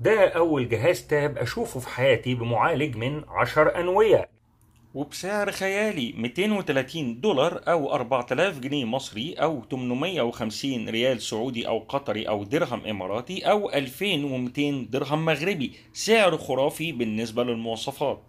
ده أول جهاز تاب أشوفه في حياتي بمعالج من 10 أنوية وبسعر خيالي 230 دولار أو 4000 جنيه مصري أو 850 ريال سعودي أو قطري أو درهم إماراتي أو 2200 درهم مغربي سعر خرافي بالنسبة للمواصفات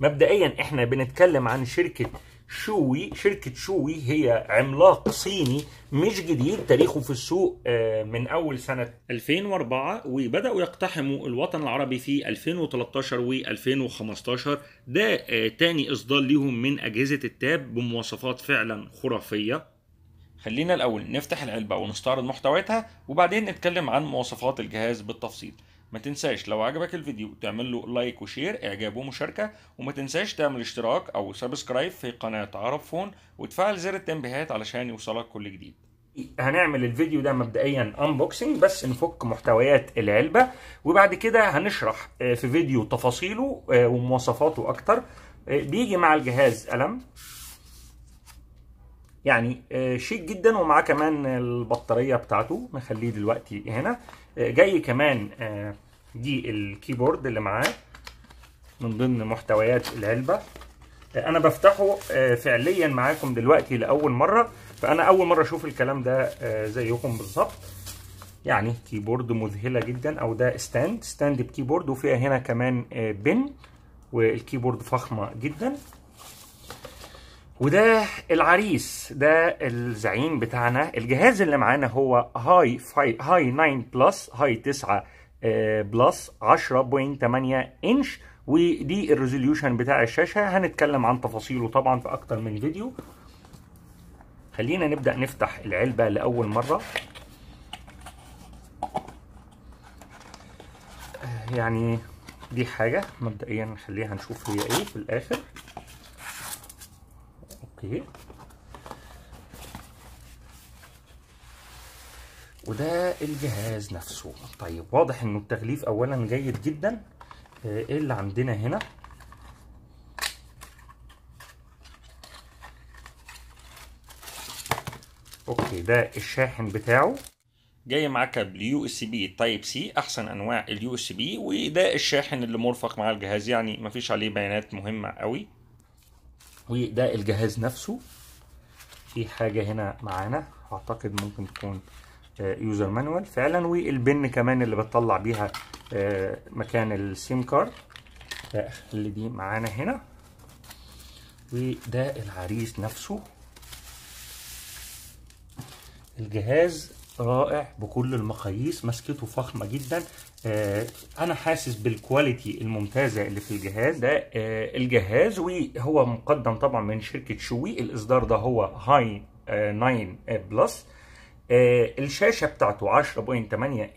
مبدئيا احنا بنتكلم عن شركة شوي شركة شوي هي عملاق صيني مش جديد تاريخه في السوق آه، من أول سنة 2004 وبدأوا يقتحموا الوطن العربي في 2013 و2015 ده آه، تاني إصدار ليهم من أجهزة التاب بمواصفات فعلا خرافية خلينا الأول نفتح العلبة ونستعرض محتوياتها وبعدين نتكلم عن مواصفات الجهاز بالتفصيل ما تنساش لو عجبك الفيديو تعمل له لايك وشير اعجاب ومشاركه وما تنساش تعمل اشتراك او سبسكرايب في قناه عرب فون وتفعل زر التنبيهات علشان يوصلك كل جديد هنعمل الفيديو ده مبدئيا انبوكسنج بس نفك محتويات العلبه وبعد كده هنشرح آه، في فيديو تفاصيله آه، ومواصفاته اكتر آه، بيجي مع الجهاز قلم يعني شيك جدا ومعاه كمان البطاريه بتاعته نخليه دلوقتي هنا جاي كمان آه، دي الكيبورد اللي معاه من ضمن محتويات العلبة آه، انا بفتحه آه، فعليا معاكم دلوقتي لاول مرة فانا اول مرة اشوف الكلام ده زيكم بالظبط يعني كيبورد مذهلة جدا او ده ستاند ستاند بكيبورد وفيها هنا كمان بن والكيبورد فخمة جدا وده العريس ده الزعيم بتاعنا الجهاز اللي معانا هو هاي فاي هاي 9 بلس هاي 9 آه، بلس 10.8 انش ودي الريزوليوشن بتاع الشاشه هنتكلم عن تفاصيله طبعا في اكتر من فيديو خلينا نبدا نفتح العلبه لاول مره آه، يعني دي حاجه مبدئيا نخليها نشوف هي ايه في الاخر اهي وده الجهاز نفسه طيب واضح انه التغليف اولا جيد جدا آه، ايه اللي عندنا هنا اوكي ده الشاحن بتاعه جاي معاه كابل يو اس بي تايب سي احسن انواع اليو اس بي وده الشاحن اللي مرفق مع الجهاز يعني مفيش عليه بيانات مهمه قوي وده الجهاز نفسه في حاجه هنا معانا اعتقد ممكن تكون يوزر آه، مانوال فعلا والبن كمان اللي بتطلع بيها آه، مكان السيم كارد اللي دي معانا هنا وده العريس نفسه الجهاز رائع بكل المقاييس ماسكته فخمه جدا آه انا حاسس بالكواليتي الممتازه اللي في الجهاز ده آه الجهاز وهو مقدم طبعا من شركه شوي الاصدار ده هو هاي 9 آه، بلس آه، الشاشه بتاعته 10.8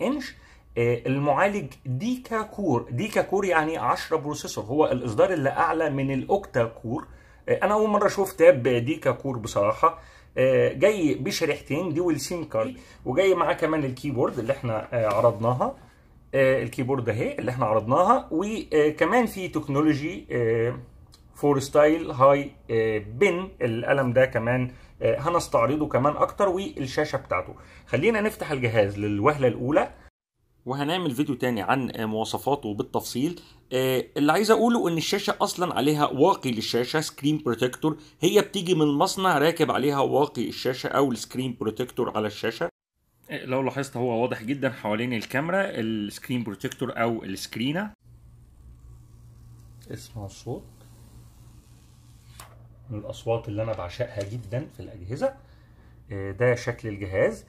انش آه، المعالج ديكا كور ديكا كور يعني 10 بروسيسور هو الاصدار اللي اعلى من الاوكتا كور انا اول مره اشوف تاب ديكا كور بصراحه آه، جاي بشريحتين دي سيم كارد وجاي معاه كمان الكيبورد اللي احنا آه، عرضناها آه، الكيبورد اهي اللي احنا عرضناها وكمان في تكنولوجي فور ستايل هاي بن القلم ده كمان هنستعرضه كمان اكتر والشاشه بتاعته خلينا نفتح الجهاز للوهله الاولى وهنعمل فيديو تاني عن آه، مواصفاته بالتفصيل آه، اللي عايز اقوله ان الشاشه اصلا عليها واقي للشاشه سكرين بروتكتور هي بتيجي من مصنع راكب عليها واقي الشاشه او السكرين بروتكتور على الشاشه آه، لو لاحظت هو واضح جدا حوالين الكاميرا السكرين بروتكتور او السكرينه اسمع الصوت من الاصوات اللي انا بعشقها جدا في الاجهزه ده شكل الجهاز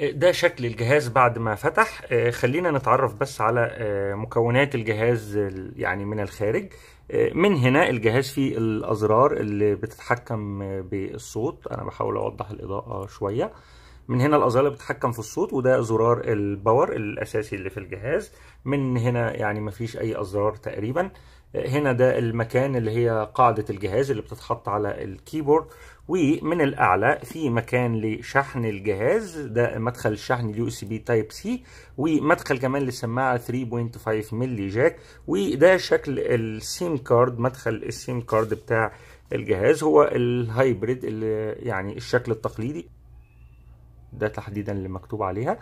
ده شكل الجهاز بعد ما فتح آه، خلينا نتعرف بس على آه، مكونات الجهاز يعني من الخارج آه، من هنا الجهاز فيه الأزرار اللي بتتحكم بالصوت أنا بحاول أوضح الإضاءة شوية من هنا الأزرار اللي بتتحكم في الصوت وده زرار الباور الأساسي اللي في الجهاز من هنا يعني مفيش أي أزرار تقريبا هنا ده المكان اللي هي قاعدة الجهاز اللي بتتحط على الكيبورد ومن الأعلى في مكان لشحن الجهاز ده مدخل الشحن اليو اس بي تايب سي ومدخل كمان للسماعة 3.5 ملي جاك وده شكل السيم كارد مدخل السيم كارد بتاع الجهاز هو الهايبريد اللي يعني الشكل التقليدي ده تحديدا اللي مكتوب عليها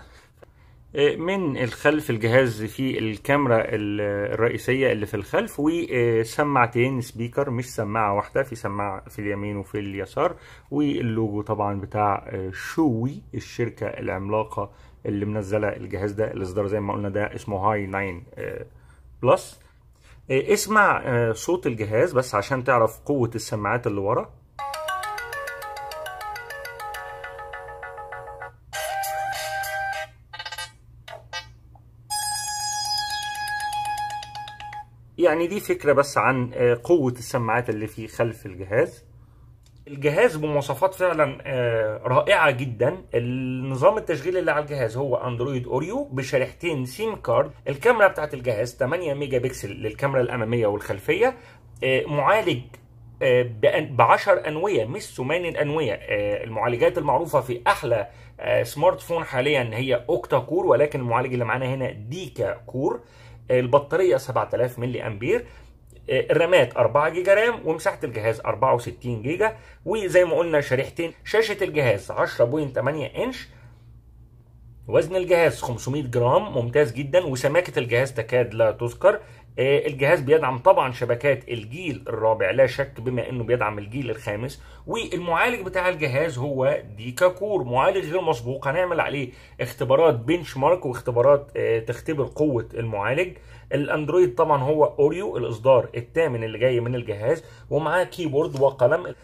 آه، من الخلف الجهاز في الكاميرا الرئيسية اللي في الخلف وسماعتين آه، سبيكر مش سماعة واحدة في سماعة في اليمين وفي اليسار واللوجو طبعا بتاع آه، شوي الشركة العملاقة اللي منزلة الجهاز ده الاصدار زي ما قلنا ده اسمه هاي 9 بلس اسمع صوت الجهاز بس عشان تعرف قوة السماعات اللي ورا يعني دي فكرة بس عن آه، قوة السماعات اللي في خلف الجهاز الجهاز بمواصفات فعلا آه، رائعة جدا النظام التشغيل اللي على الجهاز هو اندرويد اوريو بشريحتين سيم كارد الكاميرا بتاعت الجهاز 8 ميجا بكسل للكاميرا الامامية والخلفية آه، معالج ب 10 انويه مش ثماني انويه المعالجات المعروفه في احلى سمارت فون حاليا هي اوكتا كور ولكن المعالج اللي معانا هنا ديكا كور البطاريه 7000 ملي امبير آه، الرامات 4 جيجا رام ومساحه الجهاز 64 جيجا وزي ما قلنا شريحتين شاشه الجهاز 10.8 انش وزن الجهاز 500 جرام ممتاز جدا وسماكة الجهاز تكاد لا تذكر آه، الجهاز بيدعم طبعا شبكات الجيل الرابع لا شك بما انه بيدعم الجيل الخامس والمعالج بتاع الجهاز هو ديكا كور معالج غير مسبوق هنعمل عليه اختبارات بنش مارك واختبارات آه، تختبر قوة المعالج الاندرويد طبعا هو اوريو الاصدار الثامن اللي جاي من الجهاز ومعاه كيبورد وقلم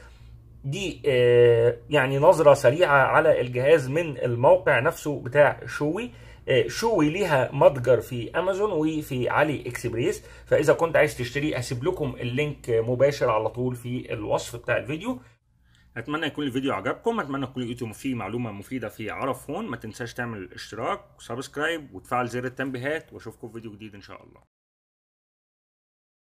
دي آه، يعني نظرة سريعة على الجهاز من الموقع نفسه بتاع شوي آه، شوي ليها متجر في امازون وفي علي اكسبريس فاذا كنت عايز تشتري هسيب لكم اللينك مباشر على طول في الوصف بتاع الفيديو اتمنى يكون الفيديو عجبكم اتمنى يكون لقيتوا فيه معلومه مفيده في عرف هون ما تنساش تعمل اشتراك وسبسكرايب وتفعل زر التنبيهات واشوفكم في فيديو جديد ان شاء الله